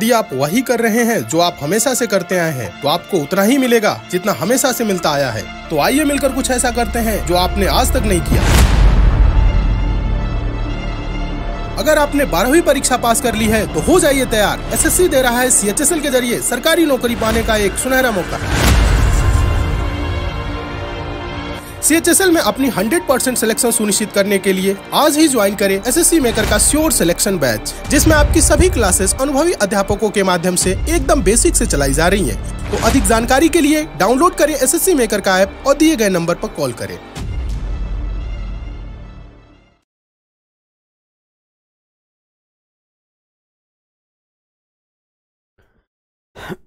यदि आप वही कर रहे हैं जो आप हमेशा से करते आए हैं तो आपको उतना ही मिलेगा जितना हमेशा से मिलता आया है तो आइए मिलकर कुछ ऐसा करते हैं जो आपने आज तक नहीं किया अगर आपने बारहवीं परीक्षा पास कर ली है तो हो जाइए तैयार एसएससी दे रहा है सीएचएसएल के जरिए सरकारी नौकरी पाने का एक सुनहरा मौका सीएचएसएल में अपनी 100 परसेंट सिलेक्शन सुनिश्चित करने के लिए आज ही ज्वाइन करें एसएससी मेकर का श्योर सिलेक्शन बैच जिसमें आपकी सभी क्लासेस अनुभवी अध्यापकों के माध्यम से एकदम बेसिक से चलाई जा रही है तो अधिक जानकारी के लिए डाउनलोड करें एसएससी मेकर का ऐप और दिए गए नंबर पर कॉल करें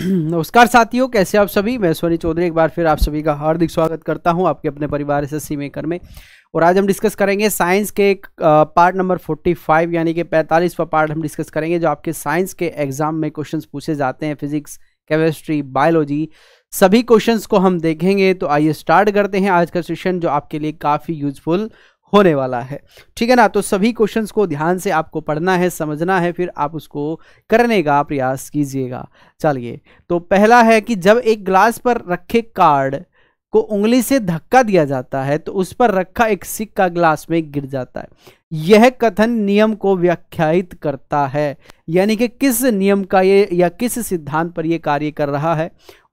नमस्कार साथियों कैसे आप सभी मैं सोनी चौधरी एक बार फिर आप सभी का हार्दिक स्वागत करता हूं आपके अपने परिवार से सी मेकर में और आज हम डिस्कस करेंगे साइंस के पार्ट नंबर 45 यानी कि 45वां पार्ट हम डिस्कस करेंगे जो आपके साइंस के एग्जाम में क्वेश्चंस पूछे जाते हैं फिजिक्स केमिस्ट्री बायोलॉजी सभी क्वेश्चंस को हम देखेंगे तो आइए स्टार्ट करते हैं आज का सेशन जो आपके लिए काफ़ी यूजफुल होने वाला है ठीक है ना तो सभी क्वेश्चंस को ध्यान से आपको पढ़ना है समझना है फिर आप उसको करने का प्रयास कीजिएगा चलिए तो पहला है कि जब एक ग्लास पर रखे कार्ड को उंगली से धक्का दिया जाता है तो उस पर रखा एक सिक्का ग्लास में गिर जाता है यह कथन नियम को व्याख्यात करता है यानी कि किस नियम का ये या किस सिद्धांत पर यह कार्य कर रहा है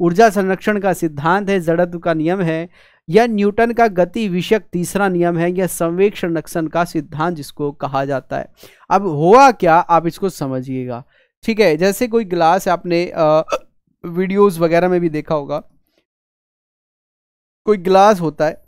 ऊर्जा संरक्षण का सिद्धांत है जड़त्व का नियम है यह न्यूटन का गति विषयक तीसरा नियम है यह संवेक संरक्षण का सिद्धांत जिसको कहा जाता है अब हुआ क्या आप इसको समझिएगा ठीक है जैसे कोई ग्लास आपने वीडियोस वगैरह में भी देखा होगा कोई ग्लास होता है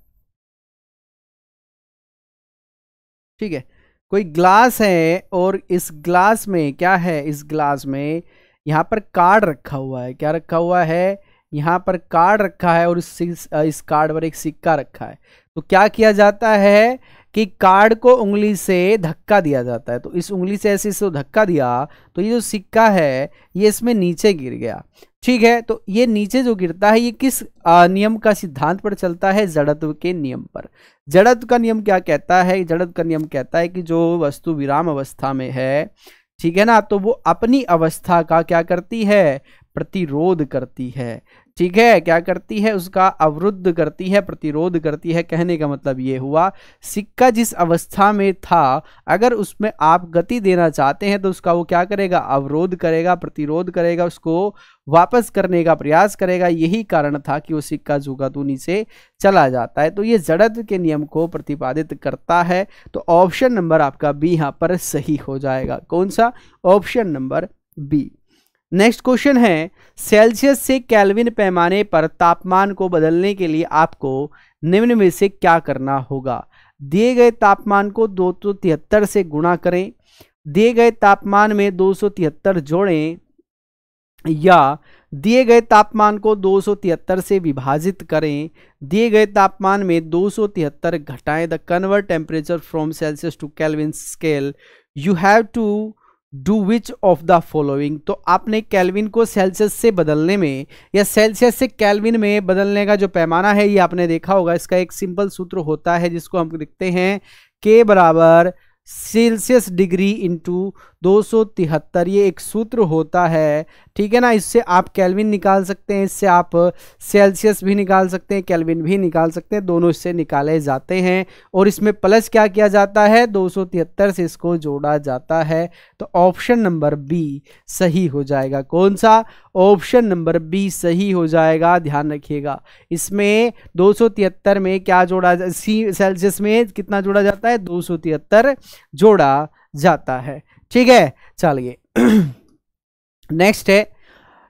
ठीक है कोई ग्लास है और इस ग्लास में क्या है इस ग्लास में यहाँ पर कार्ड रखा हुआ है क्या रखा हुआ है यहाँ पर कार्ड रखा है और इस इस कार्ड पर एक सिक्का रखा है तो क्या किया जाता है कि कार्ड को उंगली से धक्का दिया जाता है तो इस उंगली से ऐसे इसको धक्का दिया तो ये जो सिक्का है ये इसमें नीचे गिर गया ठीक है तो ये नीचे जो गिरता है ये किस नियम का सिद्धांत पर चलता है जड़त्व के नियम पर जड़त्व का नियम क्या कहता है जड़त्व का नियम कहता है कि जो वस्तु विराम अवस्था में है ठीक है ना तो वो अपनी अवस्था का क्या करती है प्रतिरोध करती है ठीक है क्या करती है उसका अवरुद्ध करती है प्रतिरोध करती है कहने का मतलब ये हुआ सिक्का जिस अवस्था में था अगर उसमें आप गति देना चाहते हैं तो उसका वो क्या करेगा अवरोध करेगा प्रतिरोध करेगा उसको वापस करने का प्रयास करेगा यही कारण था कि वो सिक्का जुगातूनी से चला जाता है तो ये जड़त के नियम को प्रतिपादित करता है तो ऑप्शन नंबर आपका बी यहाँ पर सही हो जाएगा कौन सा option number B next question है सेल्सियस से कैलविन पैमाने पर तापमान को बदलने के लिए आपको निम्न में से क्या करना होगा दिए गए तापमान को दो से गुणा करें दिए गए तापमान में दो जोड़ें या दिए गए तापमान को दो से विभाजित करें दिए गए तापमान में 273 घटाएं the convert temperature from Celsius to Kelvin scale you have to do which of the following तो आपने कैलविन को सेल्सियस से बदलने में या सेल्सियस से कैलविन में बदलने का जो पैमाना है ये आपने देखा होगा इसका एक सिंपल सूत्र होता है जिसको हम लिखते हैं के बराबर सेल्सियस डिग्री इंटू दो ये एक सूत्र होता है ठीक है ना इससे आप कैलविन निकाल सकते हैं इससे आप सेल्सियस भी निकाल सकते हैं कैलविन भी निकाल सकते हैं दोनों इससे निकाले जाते हैं और इसमें प्लस क्या किया जाता है दो से इसको जोड़ा जाता है तो ऑप्शन नंबर बी सही हो जाएगा कौन सा ऑप्शन नंबर बी सही हो जाएगा ध्यान रखिएगा इसमें दो में क्या जोड़ा सी सेल्सियस में कितना जोड़ा जाता है दो जोड़ा जाता है ठीक है चलिए नेक्स्ट है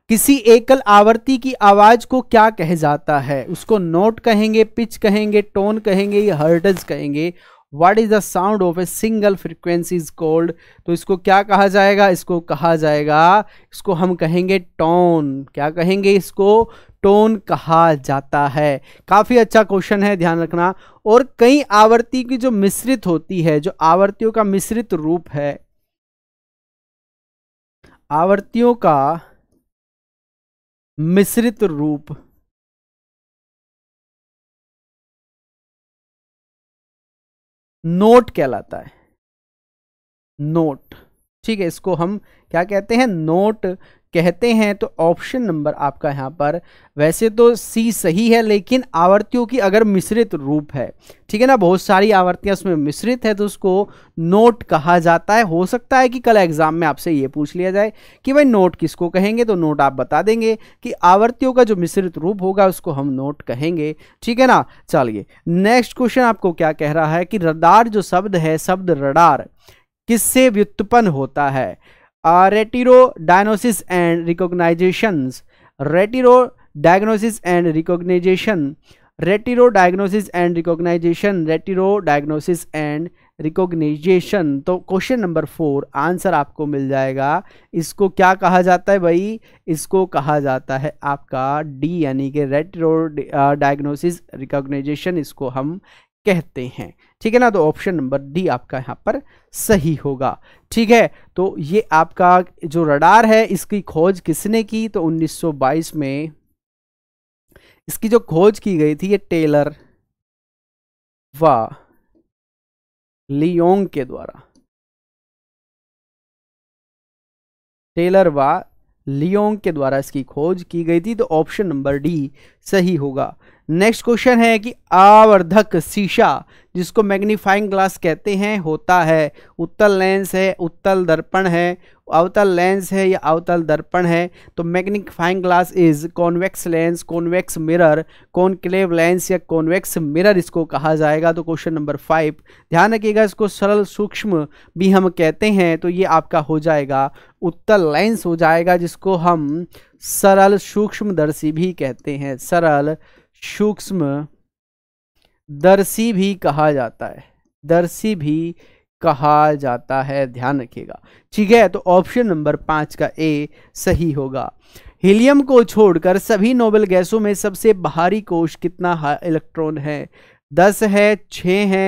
किसी एकल आवर्ती की आवाज को क्या कह जाता है उसको नोट कहेंगे पिच कहेंगे टोन कहेंगे या हर्डज कहेंगे what is the sound of a single frequency is called तो इसको क्या कहा जाएगा इसको कहा जाएगा इसको हम कहेंगे टोन क्या कहेंगे इसको टोन कहा जाता है काफ़ी अच्छा क्वेश्चन है ध्यान रखना और कई आवृत्ति की जो मिश्रित होती है जो आवर्तियों का मिश्रित रूप है आवर्तियों का मिश्रित रूप नोट कहलाता है नोट ठीक है इसको हम क्या कहते हैं नोट कहते हैं तो ऑप्शन नंबर आपका यहाँ पर वैसे तो सी सही है लेकिन आवर्तियों की अगर मिश्रित रूप है ठीक है ना बहुत सारी आवर्तियाँ उसमें मिश्रित है तो उसको नोट कहा जाता है हो सकता है कि कल एग्ज़ाम में आपसे ये पूछ लिया जाए कि भाई नोट किसको कहेंगे तो नोट आप बता देंगे कि आवर्तियों का जो मिश्रित रूप होगा उसको हम नोट कहेंगे ठीक है ना चलिए नेक्स्ट क्वेश्चन आपको क्या कह रहा है कि रडार जो शब्द है शब्द रडार किससे व्युत्पन्न होता है retro diagnosis and recognition retro diagnosis and recognition retro diagnosis and recognition retro diagnosis and recognition तो क्वेश्चन नंबर फोर आंसर आपको मिल जाएगा इसको क्या कहा जाता है भाई इसको कहा जाता है आपका डी यानी कि रेटिरो डायग्नोसिस रिकोगनाइजेशन इसको हम कहते हैं ठीक है ना तो ऑप्शन नंबर डी आपका यहाँ पर सही होगा ठीक है तो ये आपका जो रडार है इसकी खोज किसने की तो 1922 में इसकी जो खोज की गई थी ये टेलर व लियोंग के द्वारा टेलर व लियोंग के द्वारा इसकी खोज की गई थी तो ऑप्शन नंबर डी सही होगा नेक्स्ट क्वेश्चन है कि आवर्धक शीशा जिसको मैग्नीफाइंग ग्लास कहते हैं होता है उत्तल लेंस है उत्तल दर्पण है अवतल लेंस है या अवतल दर्पण है तो magnifying glass is convex lens convex mirror concave lens या कॉन्वेक्स मिरर इसको कहा जाएगा तो क्वेश्चन नंबर फाइव ध्यान रखिएगा इसको सरल सूक्ष्म भी हम कहते हैं तो ये आपका हो जाएगा उत्तल लेंस हो जाएगा जिसको हम सरल सूक्ष्मदर्शी भी कहते हैं सरल सूक्ष्म दर्शी भी कहा जाता है दर्शी भी कहा जाता है ध्यान रखिएगा ठीक है तो ऑप्शन नंबर पांच का ए सही होगा हीलियम को छोड़कर सभी नोबल गैसों में सबसे बाहरी कोश कितना इलेक्ट्रॉन है दस है छ है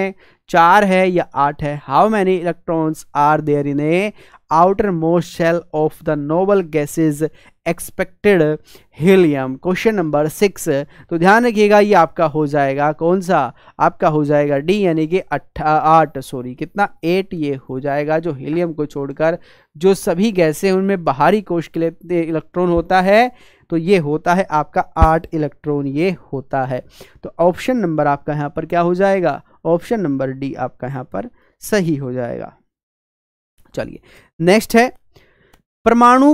चार है या आठ है how many electrons are there in a outermost shell of the noble gases expected helium question number six तो ध्यान रखिएगा ये आपका हो जाएगा कौन सा आपका हो जाएगा डी यानी कि अट्ठा आठ सॉरी कितना एट ये हो जाएगा जो हीलियम को छोड़कर जो सभी गैसें उनमें बाहरी कोश के लिए इलेक्ट्रॉन होता है तो ये होता है आपका आठ इलेक्ट्रॉन ये होता है तो ऑप्शन नंबर आपका यहाँ पर क्या हो जाएगा ऑप्शन नंबर डी आपका यहाँ पर सही हो जाएगा चलिए नेक्स्ट है परमाणु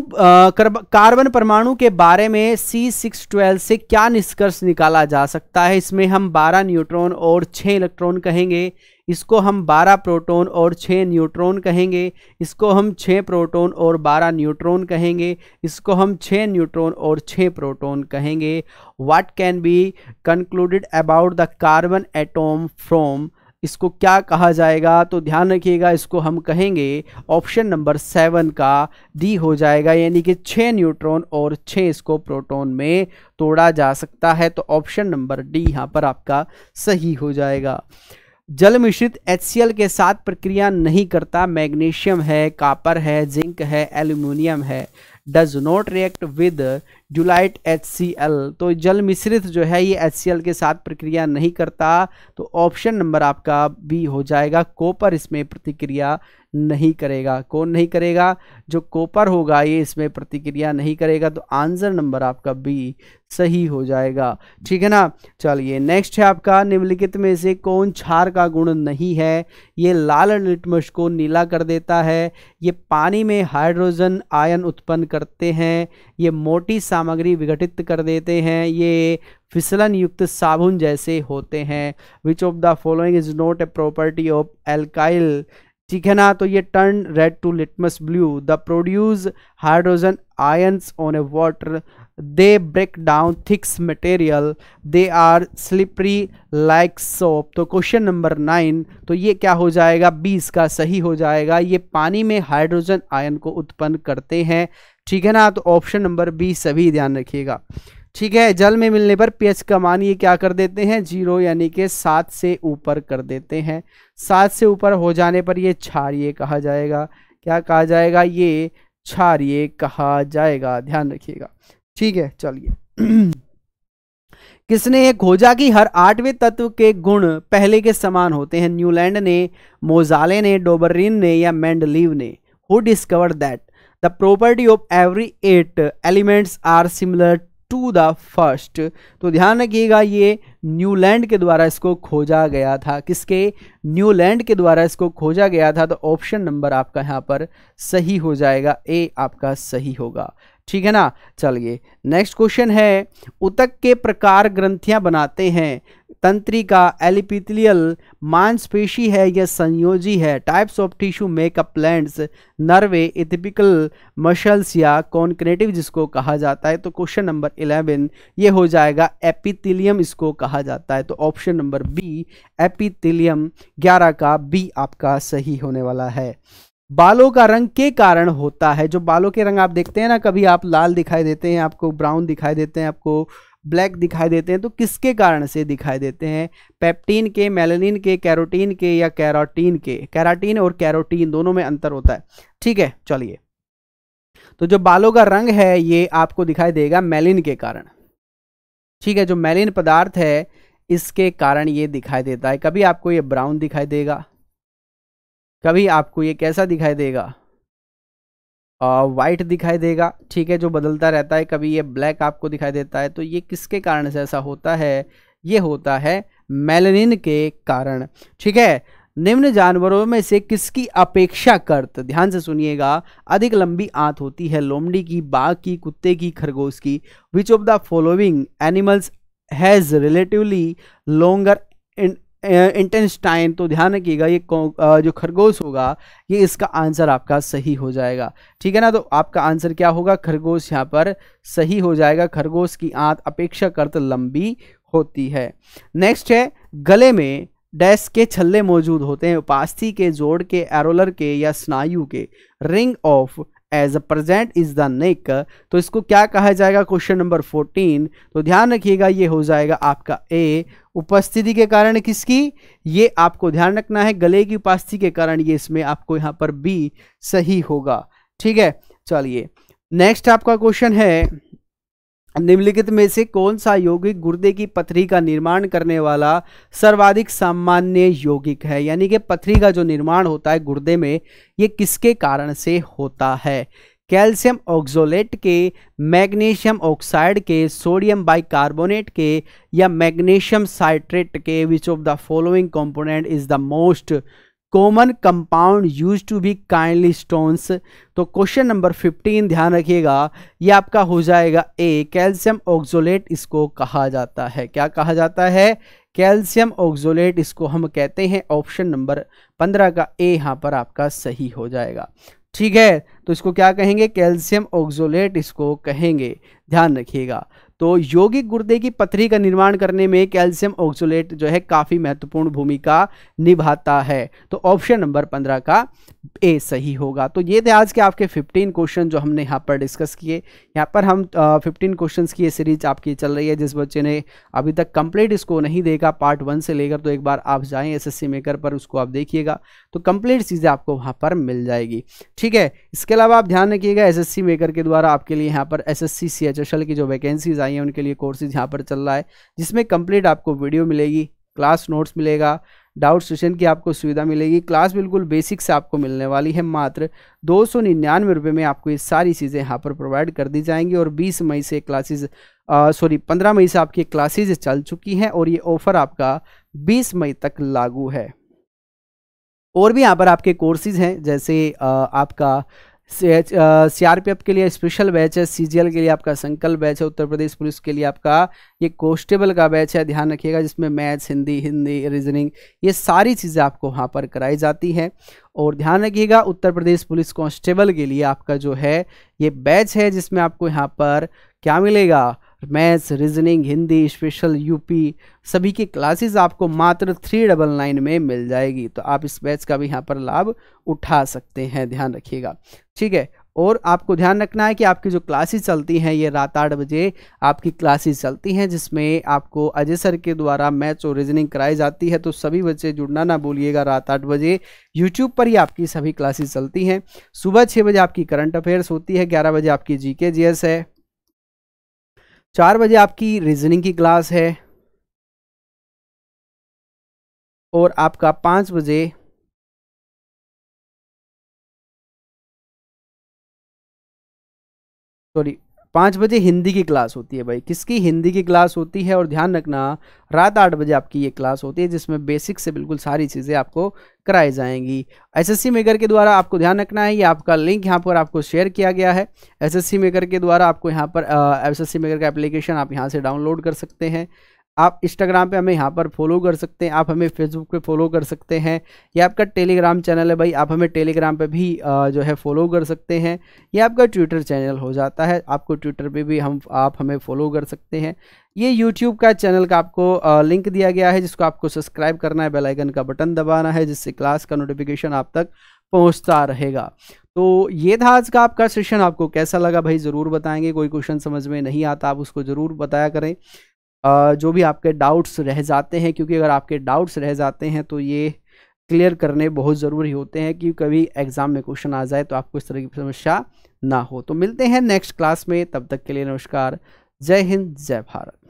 कार्बन परमाणु के बारे में सी सिक्स ट्वेल्व से क्या निष्कर्ष निकाला जा सकता है इसमें हम 12 न्यूट्रॉन और 6 इलेक्ट्रॉन कहेंगे इसको हम 12 प्रोटॉन और 6 न्यूट्रॉन कहेंगे इसको हम 6 प्रोटॉन और 12 न्यूट्रॉन कहेंगे इसको हम 6 न्यूट्रॉन और 6 प्रोटॉन कहेंगे what can be concluded about the carbon atom from इसको क्या कहा जाएगा तो ध्यान रखिएगा इसको हम कहेंगे ऑप्शन नंबर सेवन का डी हो जाएगा यानी कि छः न्यूट्रॉन और छः इसको प्रोटॉन में तोड़ा जा सकता है तो ऑप्शन नंबर डी यहाँ पर आपका सही हो जाएगा जल मिश्रित HCl के साथ प्रक्रिया नहीं करता मैग्नीशियम है कापर है जिंक है एल्यूमिनियम है does not react with dilute H तो जल मिश्रित जो है ये एच के साथ प्रक्रिया नहीं करता तो ऑप्शन नंबर आपका बी हो जाएगा कॉपर इसमें प्रतिक्रिया नहीं करेगा कौन नहीं करेगा जो कॉपर होगा ये इसमें प्रतिक्रिया नहीं करेगा तो आंसर नंबर आपका बी सही हो जाएगा ठीक है ना चलिए नेक्स्ट है आपका निम्नलिखित में से कौन छार का गुण नहीं है ये लाल लिटमस को नीला कर देता है ये पानी में हाइड्रोजन आयन उत्पन्न करते हैं ये मोटी सामग्री विघटित कर देते हैं ये फिसलन युक्त साबुन जैसे होते हैं which of the following is not a property of alkyl ठीक है ना तो ये turn red to litmus blue the produce hydrogen ions on a water they break down thicks material they are slippery like soap तो question number nine तो ये क्या हो जाएगा बीस का सही हो जाएगा ये पानी में हाइड्रोजन आयन को उत्पन्न करते हैं ठीक है ना तो ऑप्शन नंबर बी सभी ध्यान रखिएगा ठीक है जल में मिलने पर पीएच का मान ये क्या कर देते हैं जीरो यानी कि सात से ऊपर कर देते हैं सात से ऊपर हो जाने पर ये क्षारिय कहा जाएगा क्या कहा जाएगा ये क्षारिय कहा जाएगा ध्यान रखिएगा ठीक है चलिए किसने ये खोजा कि हर आठवें तत्व के गुण पहले के समान होते हैं न्यूलैंड ने मोजाले ने डोबरिन ने या मैंडलीव ने who discover that the property of every eight elements are similar to the first तो ध्यान रखिएगा ये न्यूलैंड के द्वारा इसको खोजा गया था किसके न्यूलैंड के द्वारा इसको खोजा गया था तो ऑप्शन नंबर आपका यहाँ पर सही हो जाएगा ए आपका सही होगा ठीक है ना चलिए नेक्स्ट क्वेश्चन है उतक के प्रकार ग्रंथियां बनाते हैं तंत्री का एलिपिथिलियल मांसपेशी है या संयोजी है types of tissue makeup plants nerve epithelial muscles या कॉन्क्रेटिव जिसको कहा जाता है तो क्वेश्चन नंबर इलेवन ये हो जाएगा एपिथिलियम इसको कहा जाता है तो ऑप्शन नंबर बी एपिथिलियम ग्यारह का बी आपका सही होने वाला है बालों का रंग के कारण होता है जो बालों के रंग आप देखते हैं ना कभी आप लाल दिखाई देते हैं आपको ब्राउन दिखाई देते हैं आपको ब्लैक दिखाई देते हैं तो किसके कारण से दिखाई देते हैं पेप्टीन के मेलानिन के कैरोटीन के या कैरोटीन के कैराटीन और कैरोटीन दोनों में अंतर होता है ठीक है चलिए तो जो बालों का रंग है ये आपको दिखाई देगा मेलिन के कारण ठीक है जो मेलिन पदार्थ है इसके कारण ये दिखाई देता है कभी आपको ये ब्राउन दिखाई देगा कभी आपको ये कैसा दिखाई देगा वाइट दिखाई देगा ठीक है जो बदलता रहता है कभी ये ब्लैक आपको दिखाई देता है तो ये किसके कारण से ऐसा होता है ये होता है मेलेनिन के कारण ठीक है निम्न जानवरों में से किसकी अपेक्षा करत ध्यान से सुनिएगा अधिक लंबी आंत होती है लोमड़ी की बाघ की कुत्ते की खरगोश की which of the following animals has relatively longer intestine तो ध्यान रखिएगा ये जो खरगोश होगा ये इसका आंसर आपका सही हो जाएगा ठीक है ना तो आपका आंसर क्या होगा खरगोश यहाँ पर सही हो जाएगा खरगोश की आंत अपेक्षाकृत लंबी होती है नेक्स्ट है गले में डैश के छल्ले मौजूद होते हैं उपास्थि के जोड़ के एरोलर के या स्नायु के ring of age a present is the neck तो इसको क्या कहा जाएगा क्वेश्चन नंबर फोर्टीन तो ध्यान रखिएगा ये हो जाएगा आपका ए उपस्थिति के कारण किसकी ये आपको ध्यान रखना है गले की उपस्थिति के कारण ये इसमें आपको यहाँ पर बी सही होगा ठीक है चलिए नेक्स्ट आपका क्वेश्चन है निम्नलिखित में से कौन सा यौगिक गुर्दे की पथरी का निर्माण करने वाला सर्वाधिक सामान्य यौगिक है यानी कि पथरी का जो निर्माण होता है गुर्दे में ये किसके कारण से होता है कैल्शियम ऑक्जोलेट के मैग्नीशियम ऑक्साइड के सोडियम बाइकार्बोनेट के या मैग्नीशियम साइट्रेट के which of the following component is the most common compound use to be kidney stones तो क्वेश्चन नंबर फिफ्टीन ध्यान रखिएगा ये आपका हो जाएगा ए कैल्शियम ऑक्जोलेट इसको कहा जाता है क्या कहा जाता है कैल्शियम ऑक्जोलेट इसको हम कहते हैं ऑप्शन नंबर पंद्रह का ए यहाँ पर आपका सही हो जाएगा ठीक है तो इसको क्या कहेंगे कैल्शियम ऑक्जोलेट इसको कहेंगे ध्यान रखिएगा तो यौगिक गुर्दे की पथरी का निर्माण करने में कैल्शियम ऑक्सोलेट जो है काफ़ी महत्वपूर्ण भूमिका निभाता है तो ऑप्शन नंबर पंद्रह का ए सही होगा तो ये थे आज के आपके 15 क्वेश्चन जो हमने यहाँ पर डिस्कस किए यहाँ पर हम आ, 15 क्वेश्चंस की ये सीरीज आपकी चल रही है जिस बच्चे ने अभी तक कंप्लीट इसको नहीं देखा पार्ट वन से लेकर तो एक बार आप जाएं एसएससी मेकर पर उसको आप देखिएगा तो कंप्लीट चीज़ें आपको वहाँ पर मिल जाएगी ठीक है इसके अलावा आप ध्यान रखिएगा एस मेकर के द्वारा आपके लिए यहाँ पर एस एस की जो वैकेंसीज आई हैं उनके लिए कोर्सेज यहाँ पर चल रहा है जिसमें कंप्लीट आपको वीडियो मिलेगी क्लास नोट्स मिलेगा डाउट सेशन की आपको सुविधा मिलेगी क्लास बिल्कुल बेसिक से आपको मिलने वाली है मात्र दो सौ निन्यानवे रुपये में आपको ये सारी चीज़ें यहाँ पर प्रोवाइड कर दी जाएंगी और बीस मई से क्लासेज सॉरी पंद्रह मई से आपकी क्लासेज चल चुकी हैं और ये ऑफ़र आपका बीस मई तक लागू है और भी यहाँ पर आपके कोर्सेज हैं जैसे आ, आपका सीआरपीएफ uh, के लिए स्पेशल बैच है सीजीएल के लिए आपका संकल्प बैच है उत्तर प्रदेश पुलिस के लिए आपका ये कॉन्स्टेबल का बैच है ध्यान रखिएगा जिसमें मैथ्स हिंदी हिंदी रीजनिंग ये सारी चीज़ें आपको वहाँ पर कराई जाती हैं और ध्यान रखिएगा उत्तर प्रदेश पुलिस कॉन्स्टेबल के लिए आपका जो है ये बैच है जिसमें आपको यहाँ पर क्या मिलेगा maths reasoning Hindi special UP सभी की क्लासेस आपको मात्र थ्री डबल नाइन में मिल जाएगी तो आप इस बैच का भी यहाँ पर लाभ उठा सकते हैं ध्यान रखिएगा ठीक है और आपको ध्यान रखना है कि आपकी जो क्लासेस चलती हैं ये रात आठ बजे आपकी क्लासेस चलती हैं जिसमें आपको अजय सर के द्वारा मैथ्स और रीजनिंग कराई जाती है तो सभी बच्चे जुड़ना ना भूलिएगा रात आठ बजे यूट्यूब पर ही आपकी सभी क्लासेस चलती हैं सुबह छः बजे आपकी करंट अफेयर्स होती है ग्यारह बजे आपकी जी के है चार बजे आपकी रीजनिंग की क्लास है और आपका पाँच बजे सॉरी पाँच बजे हिंदी की क्लास होती है भाई किसकी हिंदी की क्लास होती है और ध्यान रखना रात आठ बजे आपकी ये क्लास होती है जिसमें बेसिक से बिल्कुल सारी चीज़ें आपको कराई जाएंगी एसएससी मेकर के द्वारा आपको ध्यान रखना है ये आपका लिंक यहाँ पर आपको शेयर किया गया है एसएससी मेकर के द्वारा आपको यहाँ पर सी मेकर का एप्लीकेशन आप यहाँ से डाउनलोड कर सकते हैं आप इंस्टाग्राम पे हमें यहाँ पर फॉलो कर सकते हैं आप हमें फेसबुक पे फॉलो कर सकते हैं या आपका टेलीग्राम चैनल है भाई आप हमें टेलीग्राम पे भी जो है फॉलो कर सकते हैं या आपका ट्विटर चैनल हो जाता है आपको ट्विटर पे भी हम आप हमें फॉलो कर सकते हैं ये यूट्यूब का चैनल का आपको लिंक दिया गया है जिसको आपको सब्सक्राइब करना है बेलाइकन का बटन दबाना है जिससे क्लास का नोटिफिकेशन आप तक पहुँचता रहेगा तो ये था आज का आपका सेशन आपको कैसा लगा भाई ज़रूर बताएंगे कोई क्वेश्चन समझ में नहीं आता आप उसको ज़रूर बताया करें जो भी आपके डाउट्स रह जाते हैं क्योंकि अगर आपके डाउट्स रह जाते हैं तो ये क्लियर करने बहुत ज़रूरी होते हैं कि कभी एग्ज़ाम में क्वेश्चन आ जाए तो आपको इस तरह की समस्या ना हो तो मिलते हैं नेक्स्ट क्लास में तब तक के लिए नमस्कार जय हिंद जय भारत